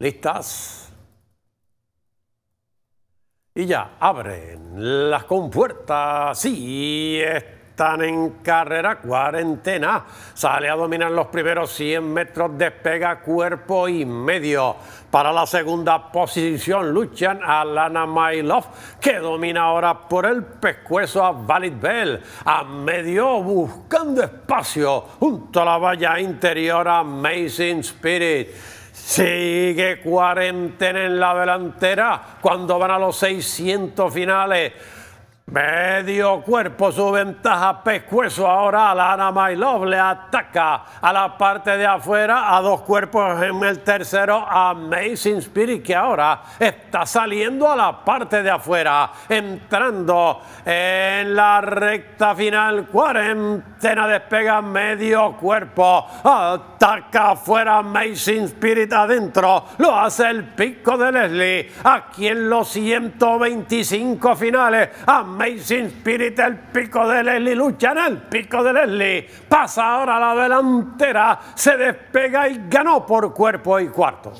¿Listas? Y ya, abren las compuertas. Sí, están en carrera cuarentena. Sale a dominar los primeros 100 metros, despega cuerpo y medio. Para la segunda posición luchan Alana Lana que domina ahora por el pescuezo a Valid Bell. A medio buscando espacio junto a la valla interior a Amazing Spirit Sigue cuarentena en la delantera cuando van a los 600 finales. Medio cuerpo, su ventaja pescuezo. Ahora Ana My Love le ataca a la parte de afuera, a dos cuerpos en el tercero. Amazing Spirit, que ahora está saliendo a la parte de afuera, entrando en la recta final. Cuarentena despega medio cuerpo, ataca afuera. Amazing Spirit adentro, lo hace el pico de Leslie. Aquí en los 125 finales, Amazing Amazing Spirit, el pico de Leslie, en el pico de Leslie, pasa ahora a la delantera, se despega y ganó por cuerpo y cuarto.